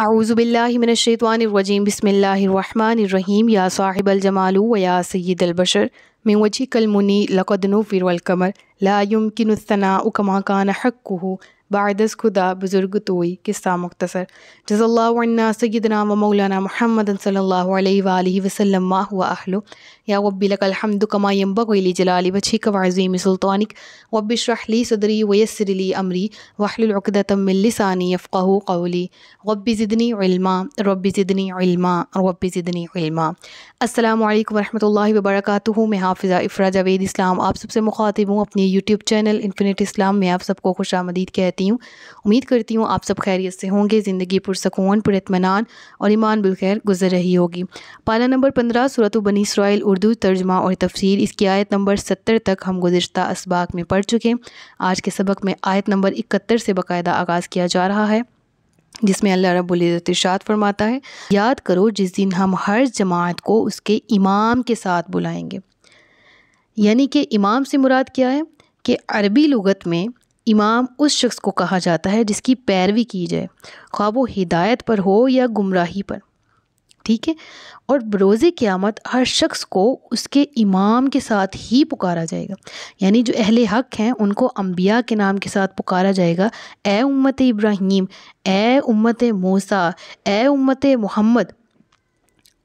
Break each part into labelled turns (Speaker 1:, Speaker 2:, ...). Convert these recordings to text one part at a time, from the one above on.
Speaker 1: أعوذ بالله من الشيطان الرجيم بسم الله الرحمن الرحيم يا صاحب الجمال ويا سيد البشر من وجهك المني لقد نوفر والكمر لا يمكن الثناء كما كان حقه बारदस खुदा बुज़ुर्ग तोई किस्सा मुख्तसर जज़ल्ला सैदना व मौलाना महमद सल्ला वसलम हुआ अहलो या वबिलकलहमद कमायम बगली जलाली वछी कवाज़ीम सुल्तानिक वबिशरहली सदरी वयसरली अमरी वाहलतमिलसानी फ़क़ू कौली वबी ज़िदनी इल्मा रबी ज़िदनी इल्मा रबी ज़िदनी इल्मा अल्लाम वरहमल वबरक मैं हाफिज़ा इफ़रा जावेद इस्लाम आप सबसे मुखातिब हूँ अपने यूट्यूब चैनल इन्फिनिट इस्लाम में आप सबको खुश आमदीद कहती करती हूँ उम्मीद करती हूँ आप सब खैरियत से होंगे ज़िंदगी पुरसकून पुरतमनान और ईमान बिलखैर गुजर रही होगी पाला नंबर पंद्रह सूरत बनी इसराइल उर्दू तर्जमा और तफसीर इसकी आयत नंबर सत्तर तक हम गुजशत इसबाक में पढ़ चुके हैं आज के सबक में आयत नंबर इकहत्तर से बाकायदा आगाज़ किया जा रहा है जिसमें अल्लाह रब्ज़त फरमाता है याद करो जिस दिन हम हर जमात को उसके इमाम के साथ बुलाएंगे यानी कि इमाम से मुराद क्या है कि अरबी लगत में इमाम उस शख्स को कहा जाता है जिसकी पैरवी की जाए ख्वा वो हिदायत पर हो या गुमराही पर ठीक है और बरोज़ क़्यामत हर शख्स को उसके इमाम के साथ ही पुकारा जाएगा यानी जो अहल हक हैं उनको अम्बिया के नाम के साथ पुकारा जाएगा ए उम्मत इब्राहीम ए उम्मत मूसा ए उम्मत मोहम्मद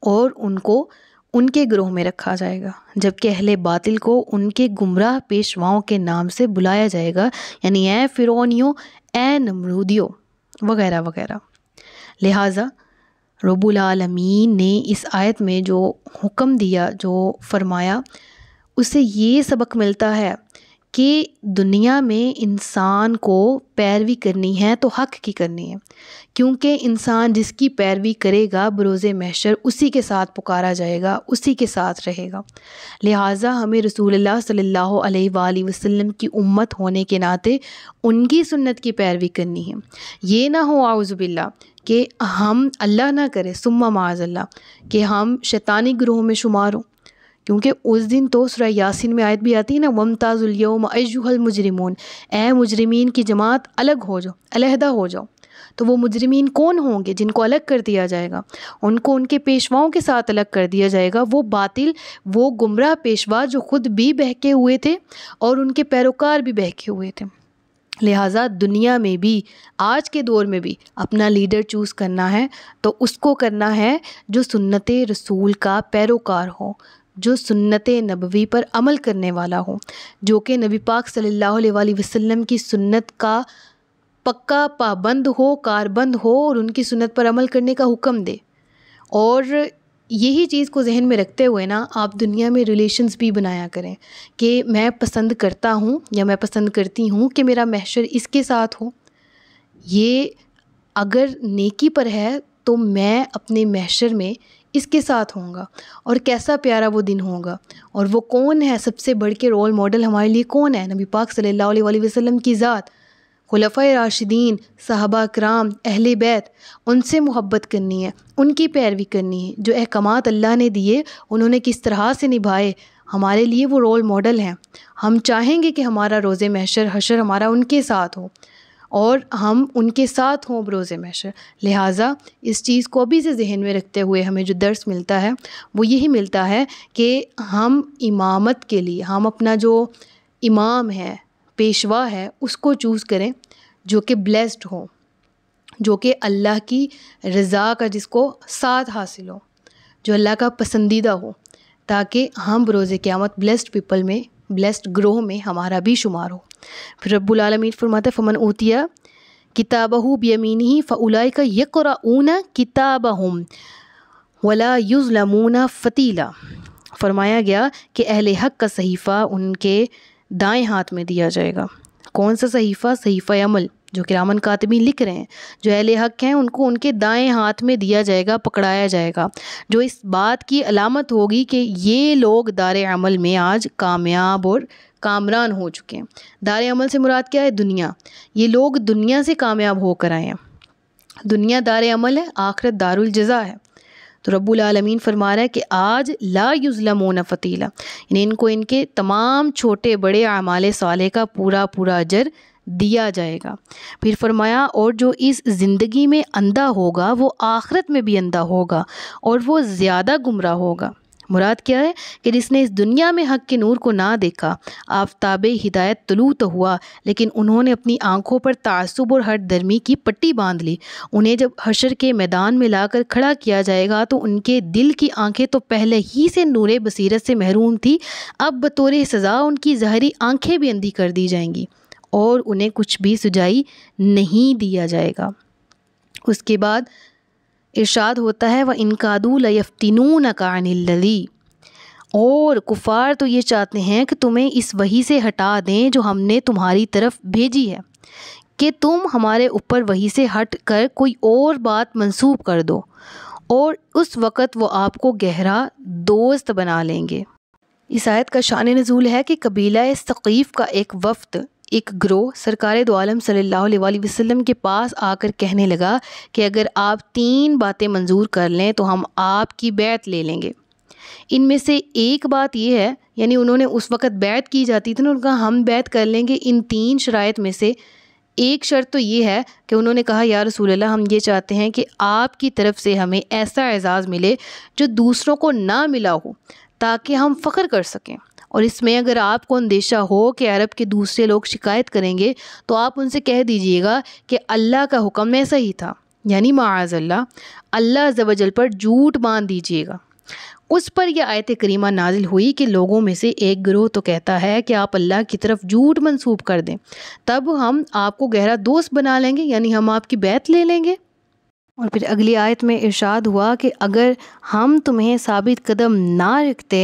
Speaker 1: और उनको उनके ग्रोह में रखा जाएगा जबकि अहले बातिल को उनके गुमराह पेशवाओं के नाम से बुलाया जाएगा यानी ए फिरौनियो ए नमरूदियो वगैरह वगैरह लिहाजा रबालमीन ने इस आयत में जो हुक्म दिया जो फरमाया उससे ये सबक मिलता है कि दुनिया में इंसान को पैरवी करनी है तो हक की करनी है क्योंकि इंसान जिसकी पैरवी करेगा बरोज़ महशर उसी के साथ पुकारा जाएगा उसी के साथ रहेगा लिहाजा हमें रसूल सल्लल्लाहु अलैहि वसल्लम की उम्मत होने के नाते उनकी सुन्नत की पैरवी करनी है ये ना हो आउज़बिल्ला कि हम अल्लाह ना करें सुम्मा माज़ल्ला कि हम शैतानी ग्रोह में शुमार हों क्योंकि उस दिन तो सुरह यासिन में आयत भी आती है ना ममताज़ुलयम अजुहल मुजरमून ए मुजरमीन की जमात अलग हो जाओ अलहदा हो जाओ तो वो मुजरमीन कौन होंगे जिनको अलग कर दिया जाएगा उनको उनके पेशवाओं के साथ अलग कर दिया जाएगा वो बातिल वो गुमराह पेशवा जो खुद भी बहके हुए थे और उनके पैरोकार भी बहके हुए थे लिहाजा दुनिया में भी आज के दौर में भी अपना लीडर चूज़ करना है तो उसको करना है जो सुन्नत रसूल का पैरोकार हो जो सुन्नत नबवी पर अमल करने वाला हो जो कि नबी पाक सल्लल्लाहु अलैहि वसल्लम की सुन्नत का पक्का पाबंद हो कारबंद हो और उनकी सुन्नत पर अमल करने का हुक्म दे और यही चीज़ को जहन में रखते हुए ना आप दुनिया में रिलेशंस भी बनाया करें कि मैं पसंद करता हूँ या मैं पसंद करती हूँ कि मेरा महशर इसके साथ हो ये अगर नेकी पर है तो मैं अपने महशर में किसके साथ होगा और कैसा प्यारा वो दिन होगा और वो कौन है सबसे बढ़ के रोल मॉडल हमारे लिए कौन है नबी पाक सल्लल्लाहु अलैहि वसल्लम की ज़ात खुलफ़ राशिदीन साहबा कराम अहल बैत उनसे मोहब्बत करनी है उनकी पैरवी करनी है जो अहकाम अल्लाह ने दिए उन्होंने किस तरह से निभाए हमारे लिए वो रोल मॉडल हैं हम चाहेंगे कि हमारा रोज़ महशर हशर हमारा उनके साथ हो और हम उनके साथ हों बरोज़ महशर लिहाजा इस चीज़ को भी से जहन में रखते हुए हमें जो दर्स मिलता है वो यही मिलता है कि हम इमामत के लिए हम अपना जो इमाम है पेशवा है उसको चूज़ करें जो कि ब्लेस्ड हो जो कि अल्लाह की रज़ा का जिसको साथ हासिल हो जो अल्लाह का पसंदीदा हो ताकि हम बरोज़ क़्यामत ब्लेस्ड पीपल में ब्लेस्ड ग्रोह में हमारा भी शुमार हो फिर रब्लमीन फरमाते फ़मन ओतिया किताबहू बियमीन ही फ़लाई का यकराऊन किताब हम वला युजलमून फ़तीला फरमाया गया कि अहल हक का सहीफ़ा उनके दाएँ हाथ में दिया जाएगा कौन सा सहीफ़ा सहीफ़ा अमल जो कि रामन कातमी लिख रहे हैं जो अहल हक हैं उनको उनके दाएं हाथ में दिया जाएगा पकड़ाया जाएगा जो इस बात की अलामत होगी कि ये लोग दार अमल में आज कामयाब और कामरान हो चुके हैं दार अमल से मुराद क्या है दुनिया ये लोग दुनिया से कामयाब होकर आए हैं दुनिया दार अमल है आखिरत दारजा है तो रबालमीन फरमा रहा है कि आज ला युजलमोन फ़तीला इनको इनके तमाम छोटे बड़े अमाल साले का पूरा पूरा अजर दिया जाएगा फिर फरमाया और जो इस ज़िंदगी में अंधा होगा वो आखरत में भी अंधा होगा और वो ज़्यादा गुमराह होगा मुराद क्या है कि जिसने इस दुनिया में हक के नूर को ना देखा आफ्ताब हिदायत तलू तो हुआ लेकिन उन्होंने अपनी आंखों पर तासुब और हर दर्मी की पट्टी बांध ली उन्हें जब हशर के मैदान में लाकर खड़ा किया जाएगा तो उनके दिल की आंखें तो पहले ही से नूर बसीरत से महरूम थी अब बतौर सज़ा उनकी जहरी आँखें भी अंधी कर दी जाएंगी और उन्हें कुछ भी सुझाई नहीं दिया जाएगा उसके बाद इरशाद होता है वह इनकादू यफ्तिनून कानिल्लदी और कुफार तो ये चाहते हैं कि तुम्हें इस वही से हटा दें जो हमने तुम्हारी तरफ भेजी है कि तुम हमारे ऊपर वही से हट कर कोई और बात मंसूब कर दो और उस वक़्त वो आपको गहरा दोस्त बना लेंगे इस आयत का शान नज़ूल है कि कबीला सकीफ़ का एक वफ्त एक ग्रोह सरकार दो आलम सल्लल्लाहु के पास आकर कहने लगा कि अगर आप तीन बातें मंजूर कर लें तो हम आपकी बैत ले लेंगे इनमें से एक बात यह है यानी उन्होंने उस वक़्त बैत की जाती थी ना उनका हम बैत कर लेंगे इन तीन शरात में से एक शर्त तो ये है कि उन्होंने कहा या रसूल अल्लाह हम ये चाहते हैं कि आपकी तरफ से हमें ऐसा एजाज़ मिले जो दूसरों को ना मिला हो ताकि हम फ़ख्र कर सकें और इसमें अगर आपको अंदेशा हो कि अरब के दूसरे लोग शिकायत करेंगे तो आप उनसे कह दीजिएगा कि अल्लाह का हुक्म ऐसा ही था यानी माज़ल्ला अल्लाह जबजल पर झूठ बांध दीजिएगा उस पर यह आयत करीमा नाजिल हुई कि लोगों में से एक ग्रोह तो कहता है कि आप अल्लाह की तरफ झूठ मंसूब कर दें तब हम आपको गहरा दोस्त बना लेंगे यानी हम आपकी बैत ले लेंगे और फिर अगली आयत में इरशाद हुआ कि अगर हम तुम्हें साबित कदम ना रखते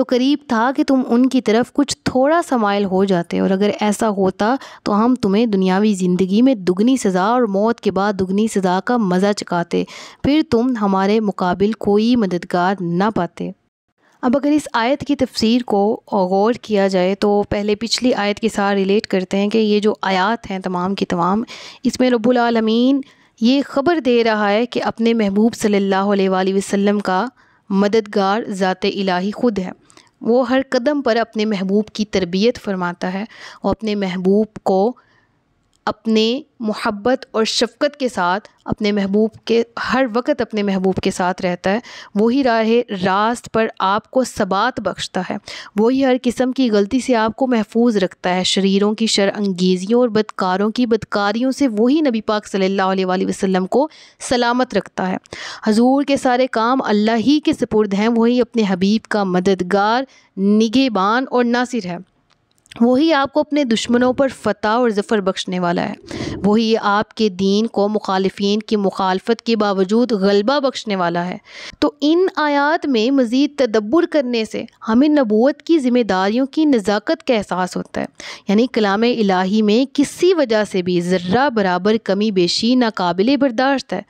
Speaker 1: तो करीब था कि तुम उनकी तरफ कुछ थोड़ा सा मायल हो जाते और अगर ऐसा होता तो हम तुम्हें दुनियावी ज़िंदगी में दुगनी सज़ा और मौत के बाद दुगनी सज़ा का मज़ा चकाते फिर तुम हमारे मुकाबिल कोई मददगार ना पाते अब अगर इस आयत की तफसीर को गौर किया जाए तो पहले पिछली आयत के साथ रिलेट करते हैं कि ये जो आयात हैं तमाम की तमाम इसमें रबालमीन ये ख़बर दे रहा है कि अपने महबूब सल्लल्लाहु अलैहि वसल्लम का मददगार ज़ात इलाही ख़ुद है वो हर कदम पर अपने महबूब की तरबियत फरमाता है और अपने महबूब को अपने मोहब्बत और शफ़क़त के साथ अपने महबूब के हर वक्त अपने महबूब के साथ रहता है वही राह रास्त पर आपको सबात बख्शता है वही हर किस्म की गलती से आपको महफूज रखता है शरीरों की शर अंगेज़ियों और बदकारों की बदकारियों से वही नबी पाक सल्लल्लाहु अलैहि वसल्लम को सलामत रखता है हजूर के सारे काम अल्लाह ही के सपुर्द हैं वही अपने हबीब का मददगार निगेबान और नासिर है वही आपको अपने दुश्मनों पर फतह और ज़फ़र बख्शने वाला है वही आपके दीन को मुखालफन की मुखालफत के बावजूद गलबा बख्शने वाला है तो इन आयात में मज़ीद तदब्बर करने से हमें नबूत की ज़िम्मेदारियों की नज़ाकत का एहसास होता है यानी कलाम इलाही में किसी वजह से भी ज़र्रा बराबर कमी बेशी नाकबिल बर्दाश्त है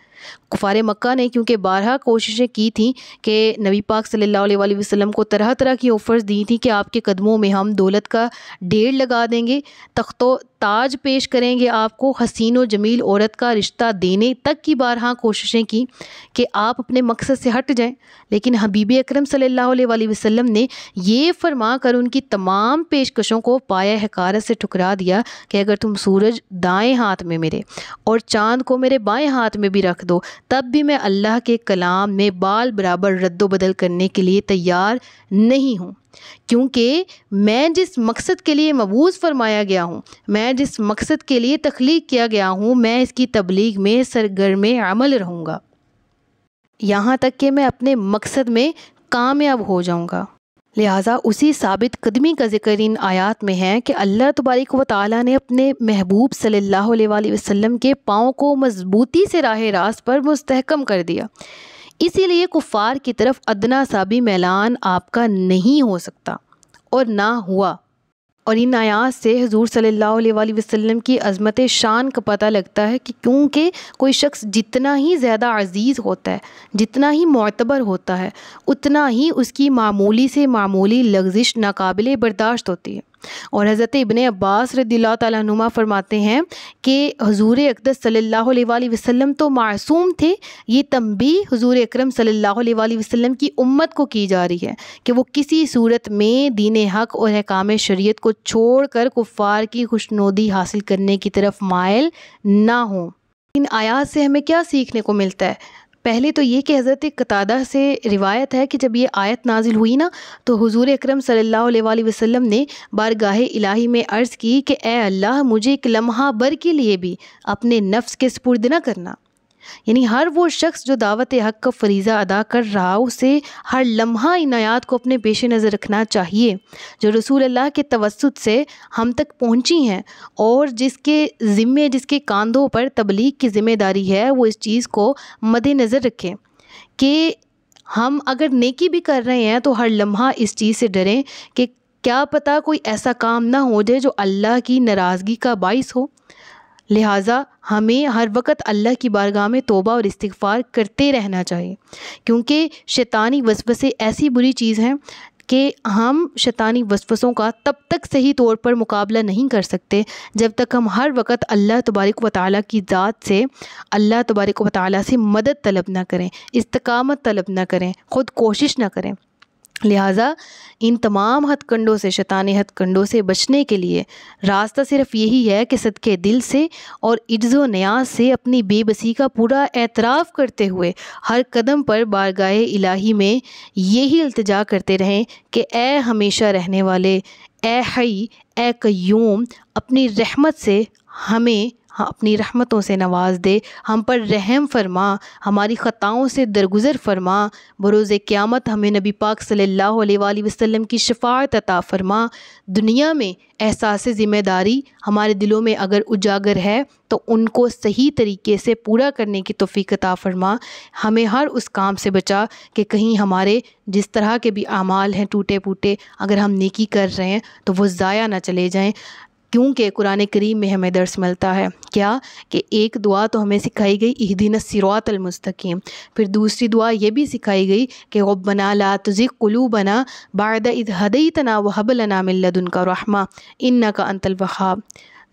Speaker 1: कुफार मक्का ने क्योंकि बारह कोशिशें की थी कि नबी पाक सल्ला वसलम को तरह तरह की ऑफ़र्स दी थी कि आपके कदमों में हम दौलत का ढेर लगा देंगे तख्तो ताज पेश करेंगे आपको हसीन व जमील औरत का रिश्ता देने तक की बारह कोशिशें की कि आप अपने मकसद से हट जाएं लेकिन हबीब अक्रम सल्ला वसलम ने ये फरमा कर उनकी तमाम पेशकशों को पाया हकारत से ठुकरा दिया कि अगर तुम सूरज दाएँ हाथ में मेरे और चाँद को मेरे बाएँ हाथ में भी रख दो तब भी मैं अल्लाह के कलाम में बाल बराबर रद्द बदल करने के लिए तैयार नहीं हूँ क्योंकि मैं जिस मकसद के लिए मबूज़ फरमाया गया हूँ मैं जिस मकसद के लिए तख्लीक किया गया हूँ मैं इसकी तबलीग में सरगर्म अमल रहूँगा यहाँ तक कि मैं अपने मकसद में कामयाब हो जाऊँगा लिहाजा उसी साबित कदमी का जिक्र इन आयात में है कि अल्लाह तबारक व ताली ने अपने महबूब सल्लल्लाहु अलैहि वसल्लम के पाँव को मजबूती से राह रास्त पर मुस्तहकम कर दिया इसीलिए कुफ़ार की तरफ अदना सा भी मैलान आपका नहीं हो सकता और ना हुआ और इन आयात से हजूर सल्ला वसम की अज़मत शान का पता लगता है कि क्योंकि कोई शख्स जितना ही ज़्यादा अजीज़ होता है जितना ही मोतबर होता है उतना ही उसकी मामूली से मामूली लग्जिश नाकबिल बर्दाश्त होती है और हज़रत इबन अब्बास रदील्ला तुमा फरमाते हैं कि हजूर अकदस सल्ला वसम तो मासूम थे ये तंबी हजूर अक्रम सल्ला वसम की उम्मत को की जा रही है कि वो किसी सूरत में दीन हक़ और हकाम शरीत को छोड़ कर कुफ़ार की खुशनोदी हासिल करने की तरफ मायल ना हों इन आयात से हमें क्या सीखने को मिलता है पहले तो ये कि हज़रत कतादा से रिवायत है कि जब ये आयत नाजिल हुई ना तो हुजूर अकरम सल्लल्लाहु अलैहि वसल्लम ने बारगाह इलाही में अर्ज़ की कि ए अल्लाह मुझे एक लम्हा भर के लिए भी अपने नफ्स के सपुर्द न करना यानी हर वो शख्स जो दावत हक का फरीज़ा अदा कर रहा उसे हर लम्हा इनायात को अपने पेश नज़र रखना चाहिए जो रसूल अल्लाह के तवसत से हम तक पहुँची हैं और जिसके ज़िम्मे जिसके कंधों पर तबलीग की ज़िम्मेदारी है वो इस चीज़ को मद नज़र रखें कि हम अगर नेकी भी कर रहे हैं तो हर लम्हा इस चीज़ से डरें कि क्या पता कोई ऐसा काम ना हो जाए जो अल्लाह की नाराज़गी का बाइस हो लिहाजा हमें हर वक्त अल्लाह की बारगाह में तोबा और इस्तफ़ार करते रहना चाहिए क्योंकि शैतानी वसवसे ऐसी बुरी चीज़ हैं कि हम शैतानी वसवसों का तब तक सही तौर पर मुकाबला नहीं कर सकते जब तक हम हर वक्त अल्लाह तबारक व की ज़ात से अल्लाह तबारक व से मदद तलब ना करें इस्तकामत तलब ना करें ख़ुद कोशिश ना करें लिहाजा इन तमाम हथकंडों से शैतान हथकंडों से बचने के लिए रास्ता सिर्फ यही है कि सदके दिल से और इज्ज़ न्याज से अपनी बेबसी का पूरा एतराफ़ करते हुए हर कदम पर बारगाह इलाही में यही अल्तजा करते रहें कि ए हमेशा रहने वाले ए हई ए कयूम अपनी रहमत से हमें हाँ, अपनी रहमतों से नवाज दे हम पर रहम फरमा हमारी ख़ताओं से दरगुजर फरमा बरोज़ क़्यामत हमें नबी पाक सल्लल्लाहु अलैहि वसल्लम की शफात अता फरमा दुनिया में एहसास ज़िम्मेदारी हमारे दिलों में अगर उजागर है तो उनको सही तरीके से पूरा करने की तोफ़ी अता फरमा हमें हर उस काम से बचा कि कहीं हमारे जिस तरह के भी अमाल हैं टूटे फूटे अगर हम नेकी कर रहे हैं तो वो ज़ाया ना चले जाएं क्योंकि कुरान करीम में हमें दर्स मिलता है क्या कि एक दुआ तो हमें सिखाई गई इहदिन सिरातलमस्तकीम फिर दूसरी दुआ ये भी सिखाई गई कि बना ला तुज़िक कुलू बना बाद इद हदई तना वहबल मिल्लदन का रहमा इन्ना का अंतल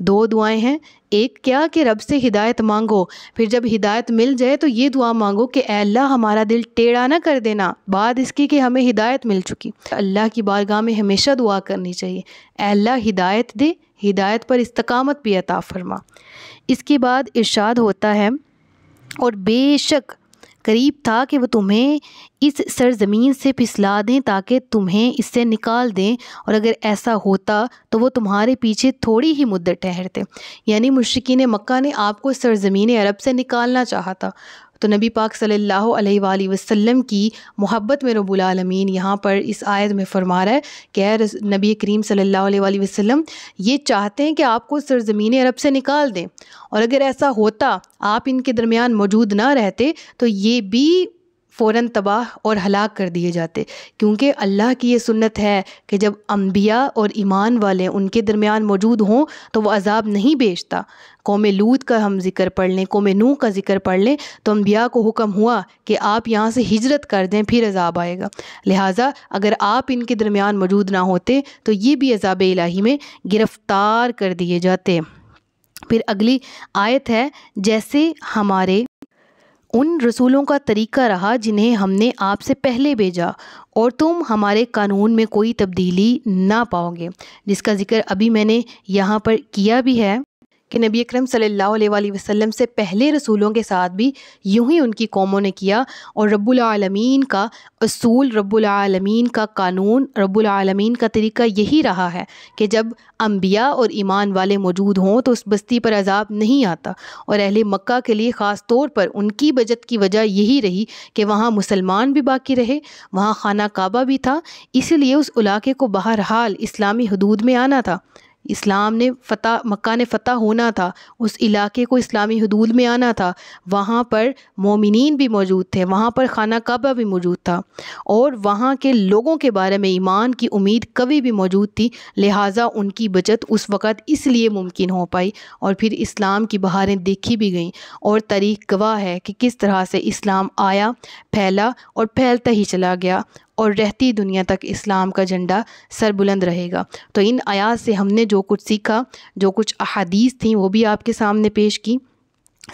Speaker 1: दो दुआएं हैं एक क्या कि रब से हिदायत मांगो फिर जब हिदायत मिल जाए तो ये दुआ मांगो कि अल्लाह हमारा दिल टेढ़ा ना कर देना बाद इसकी कि हमें हिदायत मिल चुकी अल्लाह की बारगाह में हमेशा दुआ करनी चाहिए अल्लाह हिदायत दे हिदायत पर इस्तकामत भी अता फरमा इसके बाद इर्शाद होता है और बेशक करीब था कि वो तुम्हें इस सरजमीन से फिसला दें ताकि तुम्हें इससे निकाल दें और अगर ऐसा होता तो वो तुम्हारे पीछे थोड़ी ही मुद्दत ठहरते यानी मुश्किन मक्का ने आपको सरजमीन अरब से निकालना चाहा था तो नबी पाक सल्लल्लाहु अलैहि वसल्लम की मोहब्बत में रबालमीन यहाँ पर इस आयत में फरमा रहा है कि नबी करीम सल्लल्लाहु अलैहि वसल्लम ये चाहते हैं कि आपको सरजमीन अरब से निकाल दें और अगर ऐसा होता आप इनके दरमियान मौजूद ना रहते तो ये भी फ़ौर तबाह और हलाक कर दिए जाते क्योंकि अल्लाह की ये सुन्नत है कि जब अम्बिया और ईमान वाले उनके दरमियान मौजूद हों तो वह अजाब नहीं बेचता कौम लूत का हम जिक्र पढ़ लें कौम नू का जिक्र पढ़ लें तो अम्बिया को हुक्म हुआ कि आप यहाँ से हिजरत कर दें फिर अजाब आएगा लिहाजा अगर आप इनके दरमियान मौजूद ना होते तो ये भी अजाब इलाही में गिरफ़्तार कर दिए जाते फिर अगली आयत है जैसे हमारे उन रसूलों का तरीक़ा रहा जिन्हें हमने आपसे पहले भेजा और तुम हमारे कानून में कोई तब्दीली ना पाओगे जिसका ज़िक्र अभी मैंने यहाँ पर किया भी है कि नबी अकरम सल्ला वसलम से पहले रसूलों के साथ भी यूं ही उनकी कौमों ने किया और रबालमीन का असूल रबालमीन का कानून रबालमीन का तरीका यही रहा है कि जब अम्बिया और ईमान वाले मौजूद हों तो उस बस्ती पर अजाब नहीं आता और अहले मक्का के लिए ख़ास तौर पर उनकी बचत की वजह यही रही कि वहाँ मुसलमान भी बाकी रहे वहाँ खाना काबा भी था इसलिए उस इलाके को बहरहाल इस्लामी हदूद में आना था इस्लाम ने फ़तह मक्का ने फ़तह होना था उस इलाके को इस्लामी हदूद में आना था वहाँ पर मोमिन भी मौजूद थे वहाँ पर खाना काबा भी मौजूद था और वहाँ के लोगों के बारे में ईमान की उम्मीद कभी भी मौजूद थी लिहाजा उनकी बचत उस वक़्त इसलिए मुमकिन हो पाई और फिर इस्लाम की बहारें देखी भी गईं और तारीख गवाह है कि किस तरह से इस्लाम आया फैला और फैलता ही चला गया और रहती दुनिया तक इस्लाम का झंडा सरबुलंद रहेगा तो इन आयात से हमने जो कुछ सीखा जो कुछ अहादीस थी वो भी आपके सामने पेश की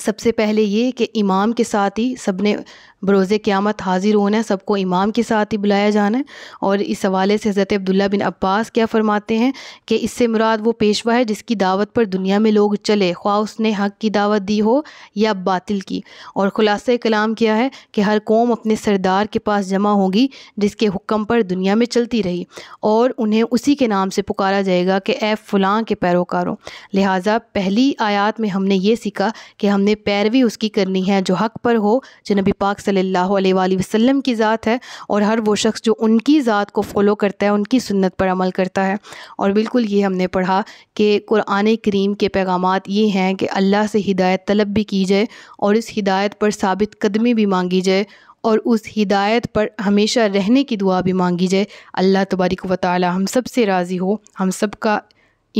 Speaker 1: सबसे पहले ये कि इमाम के साथ ही सबने बरोज़ क़्यामत हाज़िर होना है सबको इमाम के साथ ही बुलाया जाना है और इस हवाले से हज़रत अब्दुल्ला बिन अब्बास क्या फ़रमाते हैं कि इससे मुराद वो पेशवा है जिसकी दावत पर दुनिया में लोग चले ख्वा उसने हक़ की दावत दी हो या बातिल की और ख़ुलास कलाम क्या है कि हर कौम अपने सरदार के पास जमा होगी जिसके हुक्म पर दुनिया में चलती रही और उन्हें उसी के नाम से पुकारा जाएगा कि ए फ़लाँ के पैरोकारों लिहाजा पहली आयात में हमने ये सीखा कि हमने पैरवी उसकी करनी है जो हक़ पर हो जो नबी पाक सल्लल्लाहु अलैहि वसल्लम की ज़ात है और हर वो शख्स जो उनकी ज़ात को फॉलो करता है उनकी सुन्नत पर अमल करता है और बिल्कुल ये हमने पढ़ा कि कुरान करीम के पैगाम ये हैं कि अल्लाह से हिदायत तलब भी की जाए और इस हिदायत पर सबित कदमी भी मांगी जाए और उस हिदायत पर हमेशा रहने की दुआ भी मांगी जाए अल्लाह तबारिक वाली हम सब से राज़ी हो हम सब का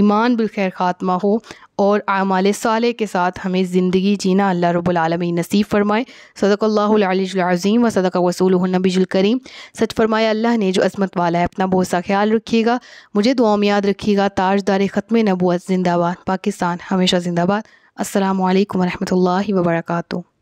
Speaker 1: ईमान बिल खैर खात्मा हो और आमाल साले के साथ हमें ज़िंदगी जीना अल्लाह रबालमी नसीब फ़रमाए सदक़ल्लाज़ीम व सदक वसूल नबीजुलकरीम सच फरमाया अल्लाह ने जो अज़मत वाला है अपना बहुत सा ख्याल रखिएगा मुझे दुआ में याद रखिएगा ताजदार ख़त्म नबूत ज़िंदाबाद पाकिस्तान हमेशा ज़िंदाबाद असल वरहमल वर्का